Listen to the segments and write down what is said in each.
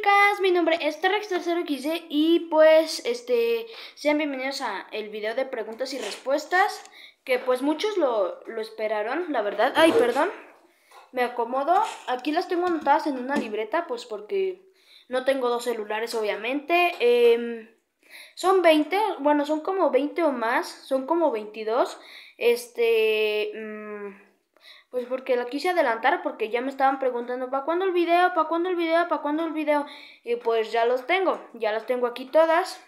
chicas, mi nombre es terrex xd y pues este sean bienvenidos a el video de preguntas y respuestas que pues muchos lo, esperaron, la verdad. Ay, perdón. Me acomodo. Aquí las tengo anotadas en una libreta pues porque no tengo dos celulares obviamente. Em, son 20, bueno, son como 20 o más, son como 22. Este... Mm, pues porque la quise adelantar, porque ya me estaban preguntando, ¿para cuándo el video? ¿Para cuándo el video? ¿Para cuándo el video? Y pues ya los tengo, ya los tengo aquí todas.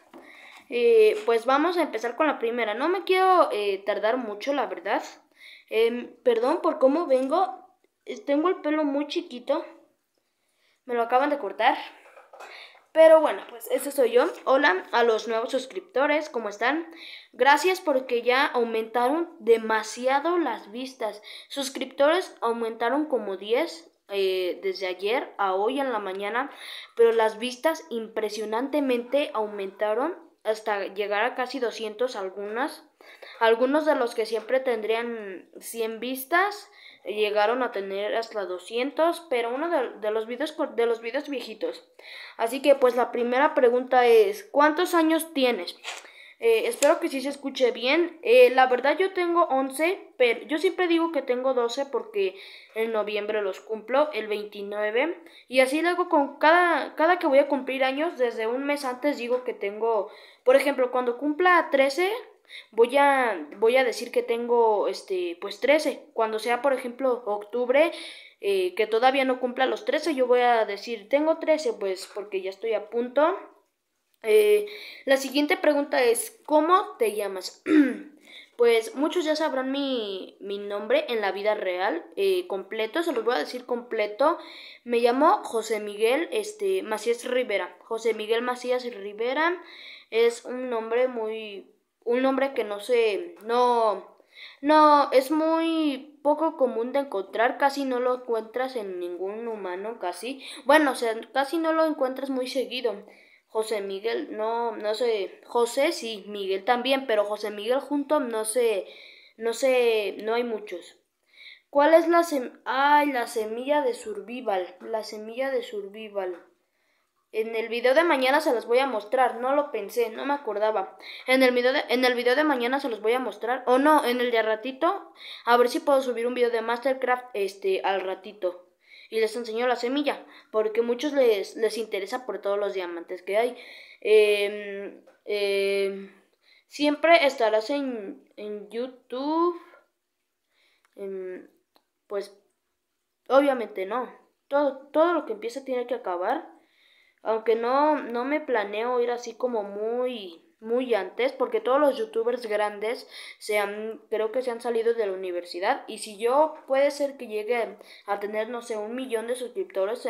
pues vamos a empezar con la primera. No me quiero eh, tardar mucho, la verdad. Em, perdón por cómo vengo. Tengo el pelo muy chiquito. Me lo acaban de cortar. Pero bueno, pues eso soy yo. Hola a los nuevos suscriptores, ¿cómo están? Gracias porque ya aumentaron demasiado las vistas. Suscriptores aumentaron como 10 eh, desde ayer a hoy en la mañana, pero las vistas impresionantemente aumentaron hasta llegar a casi 200 algunas. Algunos de los que siempre tendrían 100 vistas llegaron a tener hasta 200, pero uno de, los videos, de los videos viejitos. Así que pues la primera pregunta es, ¿cuántos años tienes? Eh, espero que sí se escuche bien. Eh, la verdad yo tengo 11, pero yo siempre digo que tengo 12 porque en noviembre los cumplo, el 29. Y así luego con cada, cada que voy a cumplir años, desde un mes antes digo que tengo, por ejemplo, cuando cumpla 13, voy a, voy a decir que tengo, este, pues 13. Cuando sea, por ejemplo, octubre, eh, que todavía no cumpla los 13, yo voy a decir, tengo 13, pues porque ya estoy a punto. Eh, la siguiente pregunta es, ¿cómo te llamas? pues muchos ya sabrán mi, mi, nombre en la vida real, eh, completo, se los voy a decir completo. Me llamo José Miguel este, Macías Rivera. José Miguel Macías Rivera es un nombre muy un nombre que no sé, no, no, es muy poco común de encontrar, casi no lo encuentras en ningún humano, casi, bueno, o sea, casi no lo encuentras muy seguido. José Miguel, no, no sé, José sí, Miguel también, pero José Miguel junto, no sé, no sé, no hay muchos. ¿Cuál es la, sem Ay, la semilla de survival? La semilla de survival. En el video de mañana se los voy a mostrar, no lo pensé, no me acordaba. En el video de, en el video de mañana se los voy a mostrar, o no, en el de ratito, a ver si puedo subir un video de Mastercraft este al ratito. Y les enseño la semilla, porque muchos les, interesa por todos los diamantes que hay. Em, em, siempre estarás en, en YouTube. Em, pues obviamente no. Todo, todo lo que empieza tiene que acabar. Aunque no, no me planeo ir así como muy muy antes porque todos los youtubers grandes se han, creo que se han salido de la universidad y si yo puede ser que llegue a tener no sé un millón de suscriptores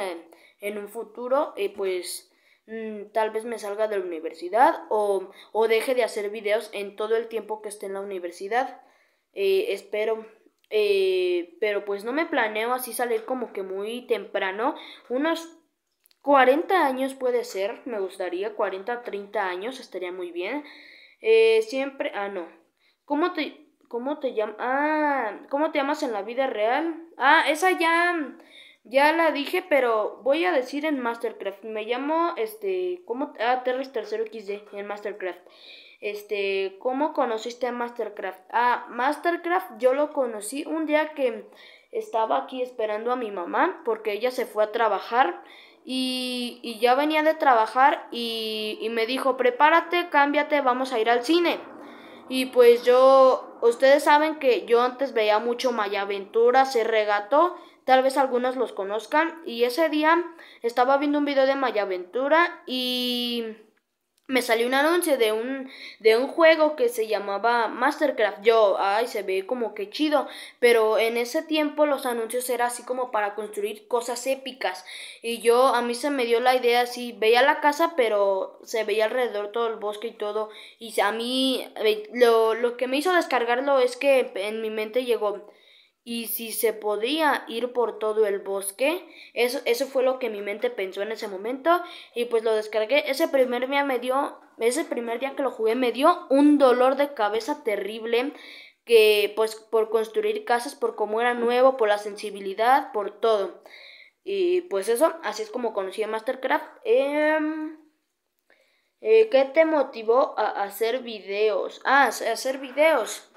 en, un futuro eh, pues mm, tal vez me salga de la universidad o, o, deje de hacer videos en todo el tiempo que esté en la universidad eh, espero eh, pero pues no me planeo así salir como que muy temprano unos 40 años puede ser, me gustaría, 40, 30 años estaría muy bien. Eh, siempre, ah, no. ¿Cómo te, cómo te llamas? Ah, ¿cómo te llamas en la vida real? Ah, esa ya, ya la dije, pero voy a decir en Mastercraft. Me llamo, este, ¿cómo? Ah, Terris Tercero XD en Mastercraft. Este, ¿cómo conociste a Mastercraft? Ah, Mastercraft yo lo conocí un día que estaba aquí esperando a mi mamá porque ella se fue a trabajar. Y, ya venía de trabajar y, y me dijo, prepárate, cámbiate, vamos a ir al cine. Y pues yo, ustedes saben que yo antes veía mucho Mayaventura, se regató, tal vez algunos los conozcan. Y ese día estaba viendo un video de Mayaventura y me salió un anuncio de un, de un juego que se llamaba Mastercraft. Yo, ay, se ve como que chido, pero en ese tiempo los anuncios eran así como para construir cosas épicas. Y yo, a mí se me dio la idea así, veía la casa, pero se veía alrededor todo el bosque y todo. Y a mí, eh, lo, lo que me hizo descargarlo es que en mi mente llegó y si se podía ir por todo el bosque, eso, eso fue lo que mi mente pensó en ese momento y pues lo descargué. Ese primer día me dio, ese primer día que lo jugué me dio un dolor de cabeza terrible que pues por construir casas, por cómo era nuevo, por la sensibilidad, por todo. Y pues eso, así es como conocí Mastercraft. Em, eh, ¿Qué te motivó a hacer videos? Ah, hacer videos.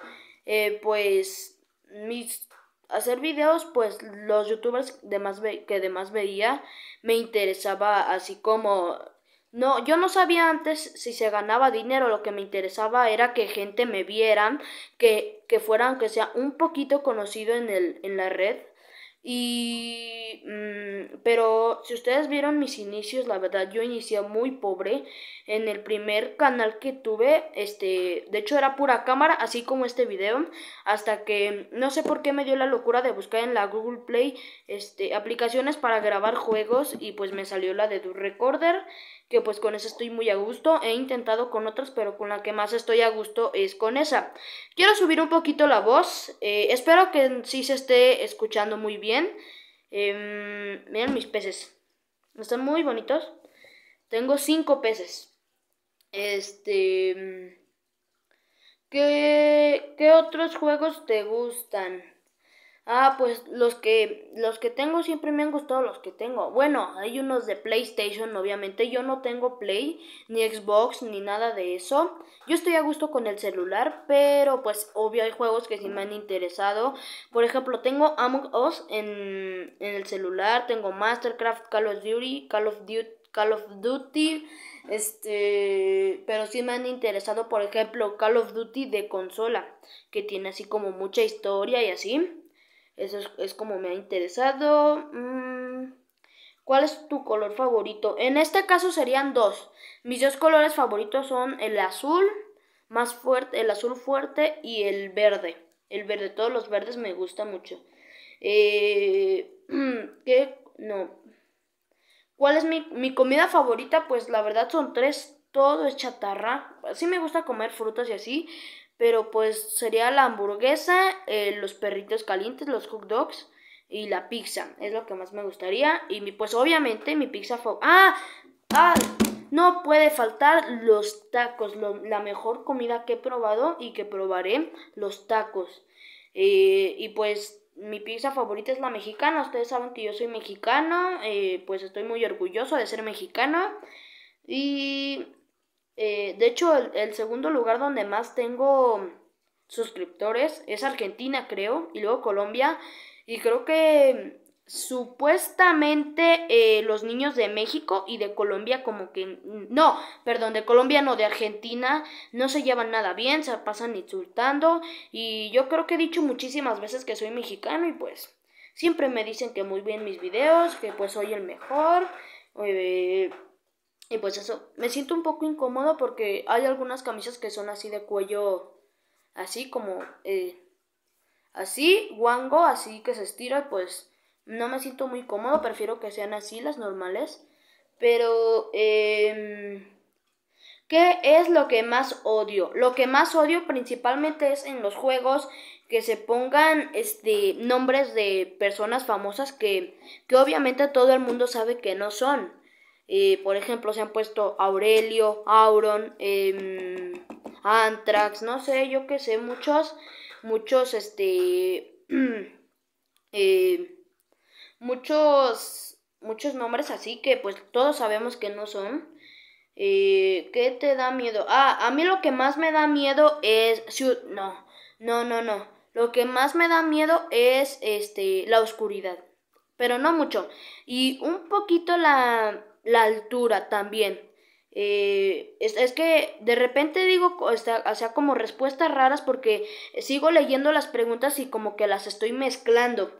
Eh, pues mis hacer videos, pues los youtubers de más que demás veía me interesaba así como no, yo no sabía antes si se ganaba dinero, lo que me interesaba era que gente me vieran, que, que fuera aunque sea un poquito conocido en, el, en la red y pero si ustedes vieron mis inicios, la verdad yo inicié muy pobre. En el primer canal que tuve, este, de hecho era pura cámara, así como este video, hasta que no sé por qué me dio la locura de buscar en la Google Play este aplicaciones para grabar juegos y pues me salió la de Do Recorder, que pues con esa estoy muy a gusto. He intentado con otras, pero con la que más estoy a gusto es con esa. Quiero subir un poquito la voz. Eh, espero que sí se esté escuchando muy bien. Eh, miren mis peces. Están muy bonitos. Tengo cinco peces. Este... Em, ¿Qué, ¿Qué otros juegos te gustan? Ah, pues los que los que tengo siempre me han gustado los que tengo. Bueno, hay unos de PlayStation, obviamente. Yo no tengo Play, ni Xbox, ni nada de eso. Yo estoy a gusto con el celular, pero pues obvio hay juegos que sí me han interesado. Por ejemplo, tengo Among Us en, el celular, tengo Mastercraft, Call of Duty, Call of Duty, Call of Duty. Este, pero sí me han interesado, por ejemplo, Call of Duty de consola, que tiene así como mucha historia y así. Eso es, como me ha interesado. Mm, ¿Cuál es tu color favorito? En este caso serían dos. Mis dos colores favoritos son el azul más fuerte, el azul fuerte y el verde. El verde, todos los verdes me gusta mucho. Eh, ¿Qué? No. ¿Cuál es mi, mi comida favorita? Pues la verdad son tres todo es chatarra. Sí me gusta comer frutas y así, pero pues sería la hamburguesa, eh, los perritos calientes, los hot dogs y la pizza. Es lo que más me gustaría. Y pues obviamente mi pizza favorita... ¡Ah! ¡Ah! No puede faltar los tacos. la mejor comida que he probado y que probaré, los tacos. Eh, y pues mi pizza favorita es la mexicana. Ustedes saben que yo soy mexicano. Eh, pues estoy muy orgulloso de ser mexicano. Y eh, de hecho, el, segundo lugar donde más tengo suscriptores es Argentina, creo, y luego Colombia. Y creo que supuestamente eh, los niños de México y de Colombia como que... No, perdón, de Colombia no, de Argentina no se llevan nada bien, se pasan insultando. Y yo creo que he dicho muchísimas veces que soy mexicano y pues siempre me dicen que muy bien mis videos, que pues soy el mejor. Eh, y pues eso, me siento un poco incómodo porque hay algunas camisas que son así de cuello, así como, eh, así, guango, así que se estira, pues no me siento muy cómodo, prefiero que sean así las normales. Pero, em, ¿qué es lo que más odio? Lo que más odio principalmente es en los juegos que se pongan este, nombres de personas famosas que, que obviamente todo el mundo sabe que no son. Eh, por ejemplo, se han puesto Aurelio, Auron, eh, em, Antrax, no sé, yo qué sé, muchos, muchos, este, eh, muchos, muchos nombres así que pues todos sabemos que no son. Eh, ¿Qué te da miedo? Ah, a mí lo que más me da miedo es... No, no, no, no. Lo que más me da miedo es este, la oscuridad. Pero no mucho. Y un poquito la la altura también. Eh, es, que de repente digo, o sea, como respuestas raras porque sigo leyendo las preguntas y como que las estoy mezclando.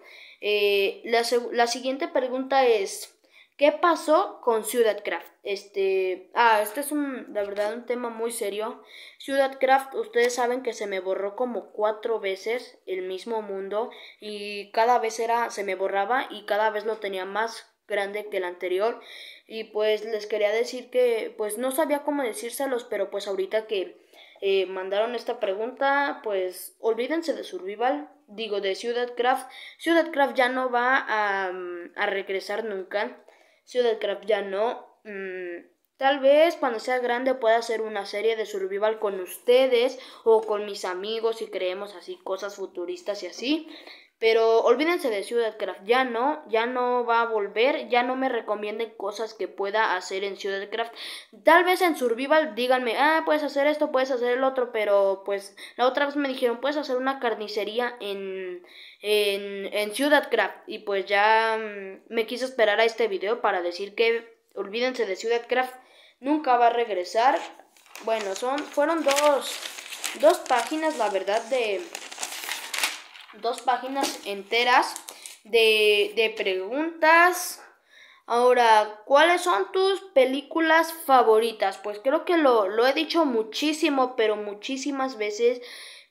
Eh, la, siguiente pregunta es, ¿qué pasó con Ciudadcraft? Este, ah, este es un, la verdad, un tema muy serio. Ciudadcraft, ustedes saben que se me borró como cuatro veces el mismo mundo y cada vez era, se me borraba y cada vez lo tenía más grande que el anterior y pues les quería decir que pues no sabía cómo decírselos, pero pues ahorita que eh, mandaron esta pregunta, pues olvídense de Survival, digo de Ciudad Craft, Ciudad Craft ya no va a, mm, regresar nunca. Ciudad Craft ya no. Mm, tal vez cuando sea grande pueda hacer una serie de survival con ustedes o con mis amigos si creemos así cosas futuristas y así. Pero olvídense de Ciudad Craft, ya no, ya no va a volver, ya no me recomienden cosas que pueda hacer en Ciudad Craft. Tal vez en Survival díganme, ah, puedes hacer esto, puedes hacer el otro, pero pues la otra vez me dijeron, puedes hacer una carnicería en, en, en Ciudadcraft. Y pues ya mm, me quise esperar a este video para decir que olvídense de Ciudad Craft, nunca va a regresar. Bueno, son, fueron dos, dos páginas, la verdad, de dos páginas enteras de, preguntas. Ahora, ¿cuáles son tus películas favoritas? Pues creo que lo, he dicho muchísimo, pero muchísimas veces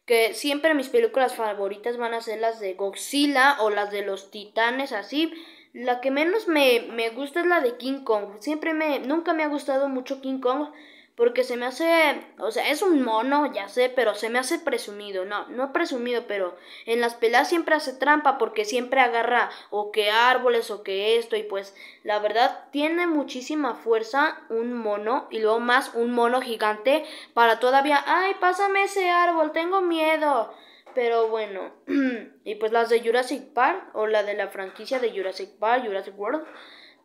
que siempre mis películas favoritas van a ser las de Godzilla o las de los titanes, así. La que menos me, me gusta es la de King Kong. Siempre me, nunca me ha gustado mucho King Kong porque se me hace, o sea, es un mono, ya sé, pero se me hace presumido, no, no presumido, pero en las peleas siempre hace trampa porque siempre agarra o que árboles o que esto y pues la verdad tiene muchísima fuerza un mono y luego más un mono gigante para todavía, ay, pásame ese árbol, tengo miedo. Pero bueno, y pues las de Jurassic Park o la de la franquicia de Jurassic Park, Jurassic World,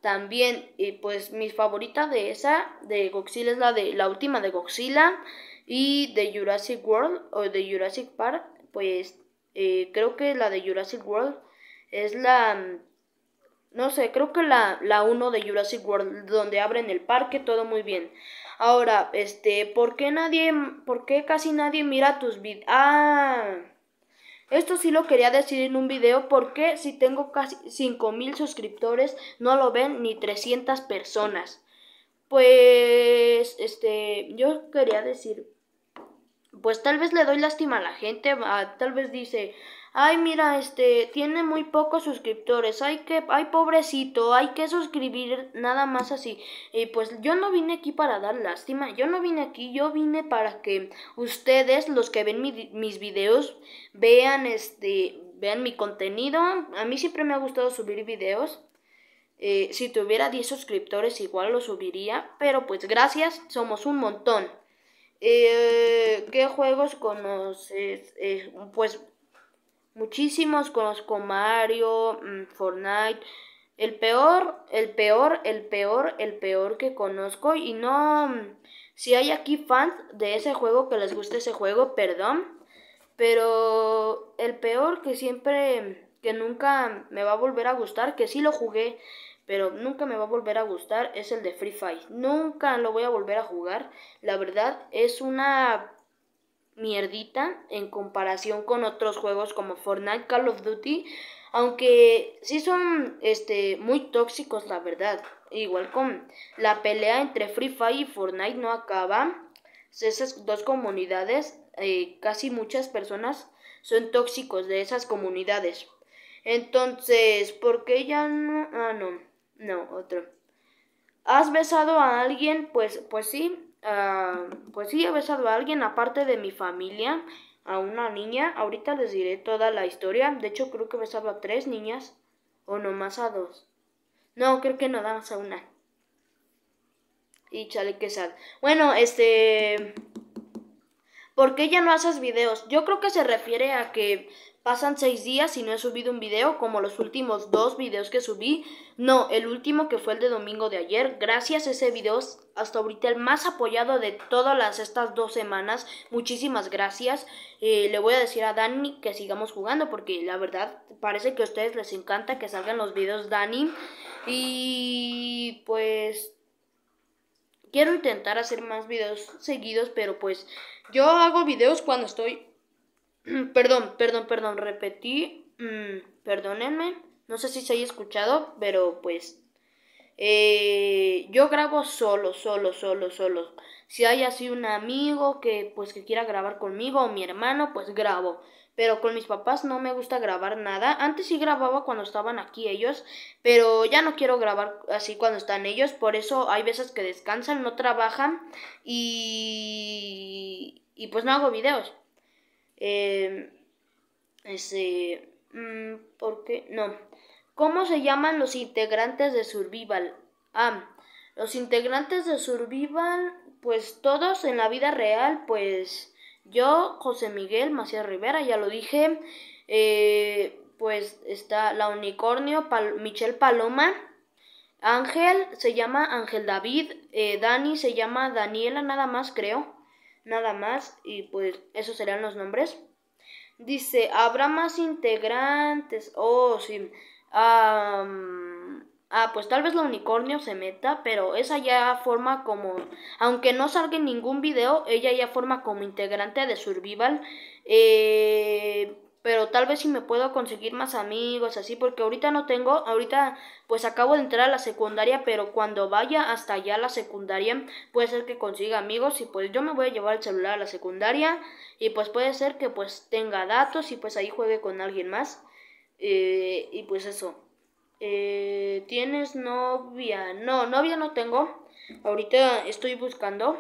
también, y pues mi favorita de esa, de Godzilla, es la de la última de Godzilla y de Jurassic World o de Jurassic Park. Pues eh, creo que la de Jurassic World es la no sé, creo que la, la 1 de Jurassic World, donde abren el parque, todo muy bien. Ahora, este, ¿por qué nadie, por qué casi nadie mira tus videos? Ah, esto sí lo quería decir en un video porque si tengo casi 5.000 suscriptores no lo ven ni 300 personas. Pues, este, yo quería decir, pues tal vez le doy lástima a la gente, tal vez dice, ay mira, este, tiene muy pocos suscriptores, ay que, hay pobrecito, hay que suscribir nada más así. Y pues yo no vine aquí para dar lástima, yo no vine aquí, yo vine para que ustedes, los que ven mis videos, vean este, vean mi contenido. A mí siempre me ha gustado subir videos. Eh, si tuviera 10 suscriptores igual lo subiría, pero pues gracias, somos un montón. Eh, ¿Qué juegos conoces? Eh, pues Muchísimos conozco Mario, mm, Fortnite. El peor, el peor, el peor, el peor que conozco. Y no. Mm, si hay aquí fans de ese juego que les guste ese juego, perdón. Pero el peor que siempre. Que nunca me va a volver a gustar. Que sí lo jugué. Pero nunca me va a volver a gustar. Es el de Free Fire. Nunca lo voy a volver a jugar. La verdad es una mierdita en comparación con otros juegos como Fortnite, Call of Duty, aunque sí son este muy tóxicos la verdad. Igual con la pelea entre Free Fire y Fortnite no acaba. Esas dos comunidades, eh, casi muchas personas son tóxicos de esas comunidades. Entonces, ¿por qué ya no? Ah, no, no, otro. ¿Has besado a alguien? Pues, pues sí, Ah, pues sí, he besado a alguien aparte de mi familia, a una niña. Ahorita les diré toda la historia. De hecho, creo que he besado a tres niñas o más a dos. No, creo que no, nada más a una. Y chale, que sal Bueno, este... ¿Por qué ya no haces videos? Yo creo que se refiere a que Pasan seis días y no he subido un video como los últimos dos videos que subí. No, el último que fue el de domingo de ayer. Gracias a ese video hasta ahorita el más apoyado de todas las, estas dos semanas. Muchísimas gracias. Eh, le voy a decir a Dani que sigamos jugando porque la verdad parece que a ustedes les encanta que salgan los videos Dani. Y pues quiero intentar hacer más videos seguidos, pero pues yo hago videos cuando estoy perdón, perdón, perdón, repetí. Mm, perdónenme. No sé si se haya escuchado, pero pues. Eh, yo grabo solo, solo, solo, solo. Si hay así un amigo que pues que quiera grabar conmigo o mi hermano, pues grabo. Pero con mis papás no me gusta grabar nada. Antes sí grababa cuando estaban aquí ellos, pero ya no quiero grabar así cuando están ellos. Por eso hay veces que descansan, no trabajan y, y pues no hago videos. Eh, ¿por No. ¿Cómo se llaman los integrantes de Survival? Ah, los integrantes de Survival, pues todos en la vida real, pues yo, José Miguel Macías Rivera, ya lo dije, eh, pues está la unicornio, Michel Michelle Paloma, Ángel se llama Ángel David, eh, Dani se llama Daniela nada más creo, nada más y pues esos serían los nombres. Dice, habrá más integrantes. Oh, sí. ah, pues tal vez la unicornio se meta, pero esa ya forma como... Aunque no salga en ningún video, ella ya forma como integrante de Survival. Eh pero tal vez si me puedo conseguir más amigos, así, porque ahorita no tengo, ahorita pues acabo de entrar a la secundaria, pero cuando vaya hasta allá a la secundaria, puede ser que consiga amigos y pues yo me voy a llevar el celular a la secundaria y pues puede ser que pues tenga datos y pues ahí juegue con alguien más eh, y pues eso. Eh, ¿Tienes novia? No, novia no tengo. Ahorita estoy buscando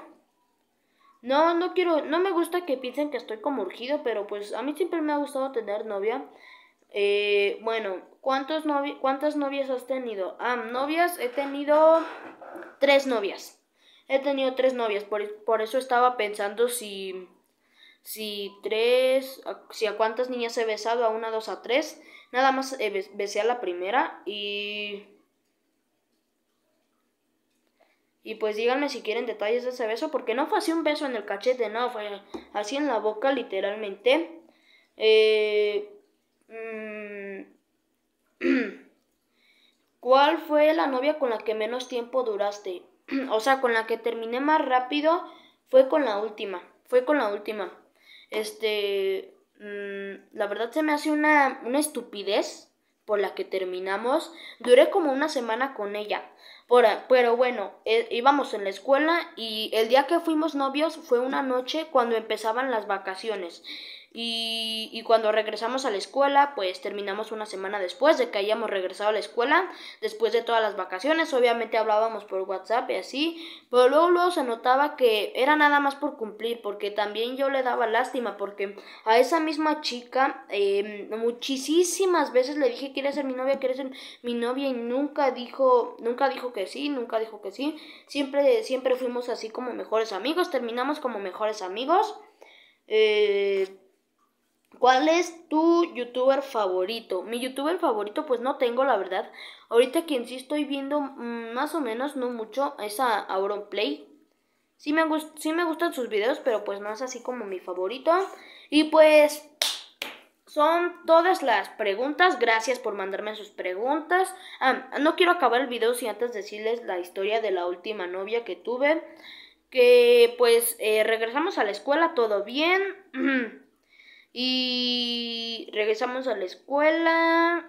no, no quiero, no me gusta que piensen que estoy como urgido, pero pues a mí siempre me ha gustado tener novia. Eh, bueno, ¿cuántos ¿cuántas novias has tenido? Ah, novias, he tenido tres novias. He tenido tres novias, por, eso estaba pensando si, si tres, si a cuántas niñas he besado, a una, dos, a tres. Nada más besé a la primera y y pues díganme si quieren detalles de ese beso, porque no fue así un beso en el cachete, no, fue así en la boca literalmente. Eh, mm, ¿Cuál fue la novia con la que menos tiempo duraste? o sea, con la que terminé más rápido fue con la última, fue con la última. Este, mm, la verdad se me hace una estupidez por la que terminamos. Duré como una semana con ella pero bueno, e, íbamos en la escuela y el día que fuimos novios fue una noche cuando empezaban las vacaciones. Y, cuando regresamos a la escuela, pues terminamos una semana después de que hayamos regresado a la escuela, después de todas las vacaciones, obviamente hablábamos por WhatsApp y así, pero luego, luego se notaba que era nada más por cumplir, porque también yo le daba lástima, porque a esa misma chica eh, muchísimas veces le dije, quiere ser mi novia? ¿Quieres ser mi novia? Y nunca dijo, nunca dijo que sí, nunca dijo que sí, siempre, siempre fuimos así como mejores amigos, terminamos como mejores amigos. Eh, ¿Cuál es tu youtuber favorito? Mi youtuber favorito pues no tengo la verdad. Ahorita quien sí estoy viendo mm, más o menos, no mucho, es a Play. Sí me, sí me gustan sus videos, pero pues no es así como mi favorito. Y pues son todas las preguntas. Gracias por mandarme sus preguntas. Ah, no quiero acabar el video sin antes decirles la historia de la última novia que tuve. Que pues eh, regresamos a la escuela, todo bien. Y regresamos a la escuela.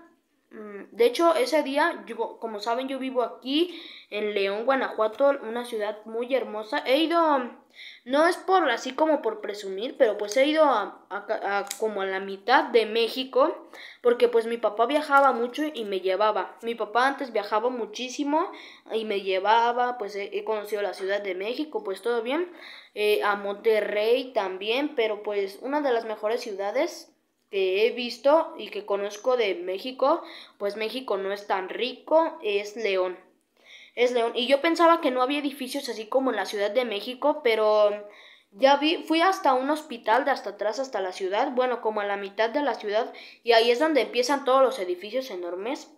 Mm, de hecho, ese día, como saben, yo vivo aquí en León, Guanajuato, una ciudad muy hermosa. He ido, no es por así como por presumir, pero pues he ido a, como a la mitad de México, porque pues mi papá viajaba mucho y me llevaba. Mi papá antes viajaba muchísimo y me llevaba, pues he conocido la ciudad de México, pues todo bien. Eh, a Monterrey también, pero pues una de las mejores ciudades que he visto y que conozco de México, pues México no es tan rico, es León. Es León. Y yo pensaba que no había edificios así como en la Ciudad de México, pero ya vi, fui hasta un hospital de hasta atrás hasta la ciudad, bueno, como a la mitad de la ciudad, y ahí es donde empiezan todos los edificios enormes.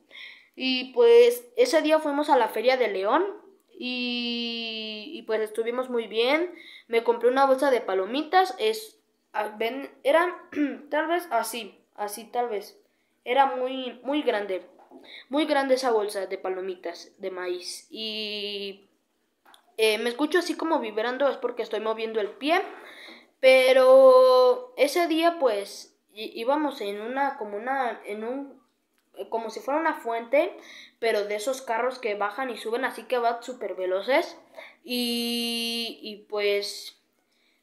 Y pues ese día fuimos a la feria de León y, pues estuvimos muy bien. Me compré una bolsa de palomitas. Es, ven, era tal vez así, así tal vez. Era muy, muy grande. Muy grande esa bolsa de palomitas de maíz. Y eh, me escucho así como vibrando, es porque estoy moviendo el pie. Pero ese día pues íbamos en una, como una, en un como si fuera una fuente, pero de esos carros que bajan y suben, así que va súper veloces. Y, pues,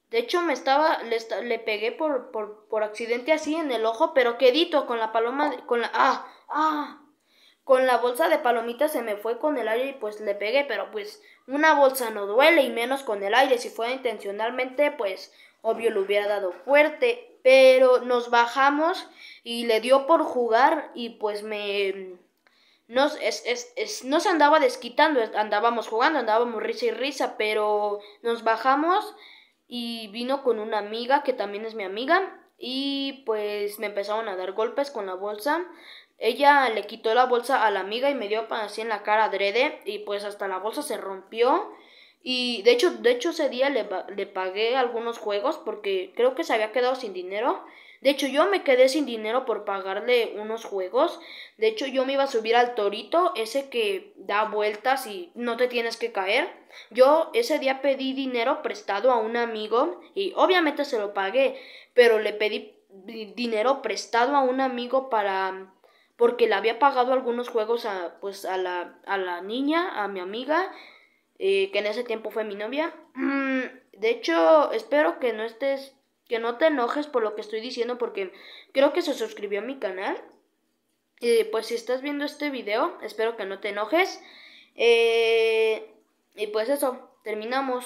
de hecho me estaba, le, pegué por, accidente así en el ojo, pero quedito con la paloma, con la, ah, ah, con la bolsa de palomitas se me fue con el aire y pues le pegué, pero pues una bolsa no duele y menos con el aire, si fuera intencionalmente, pues obvio le hubiera dado fuerte pero nos bajamos y le dio por jugar y pues me... no se andaba desquitando, andábamos jugando, andábamos risa y risa, pero nos bajamos y vino con una amiga que también es mi amiga y pues me empezaron a dar golpes con la bolsa. Ella le quitó la bolsa a la amiga y me dio así en la cara adrede y pues hasta la bolsa se rompió y de hecho, de hecho ese día le, le pagué algunos juegos porque creo que se había quedado sin dinero. De hecho, yo me quedé sin dinero por pagarle unos juegos. De hecho, yo me iba a subir al torito, ese que da vueltas y no te tienes que caer. Yo ese día pedí dinero prestado a un amigo y obviamente se lo pagué, pero le pedí dinero prestado a un amigo para porque le había pagado algunos juegos a pues a la a la niña, a mi amiga eh, que en ese tiempo fue mi novia. Mm, de hecho, espero que no estés, que no te enojes por lo que estoy diciendo porque creo que se suscribió a mi canal. y eh, pues si estás viendo este video, espero que no te enojes. Eh, y pues eso, terminamos.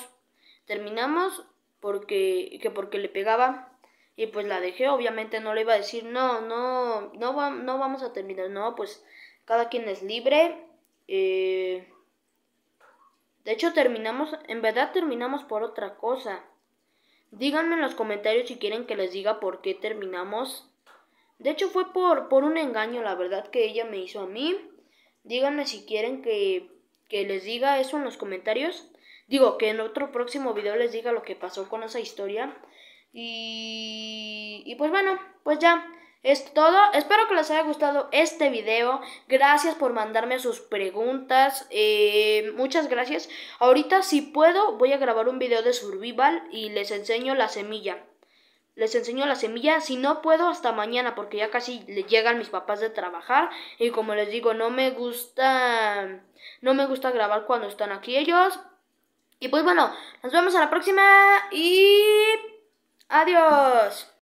Terminamos porque, que porque le pegaba. Y pues la dejé, obviamente no le iba a decir, no, no, no, no vamos a terminar, no, pues cada quien es libre. Eh, de hecho, terminamos, en verdad terminamos por otra cosa. Díganme en los comentarios si quieren que les diga por qué terminamos. De hecho, fue por, por un engaño, la verdad, que ella me hizo a mí. Díganme si quieren que, que les diga eso en los comentarios. Digo, que en otro próximo video les diga lo que pasó con esa historia. Y, y pues bueno, pues ya. Es todo, espero que les haya gustado este video, gracias por mandarme sus preguntas, eh, muchas gracias. Ahorita si puedo voy a grabar un video de survival y les enseño la semilla. Les enseño la semilla, si no puedo hasta mañana porque ya casi le llegan mis papás de trabajar y como les digo, no me gusta no me gusta grabar cuando están aquí ellos. Y pues bueno, nos vemos a la próxima y adiós.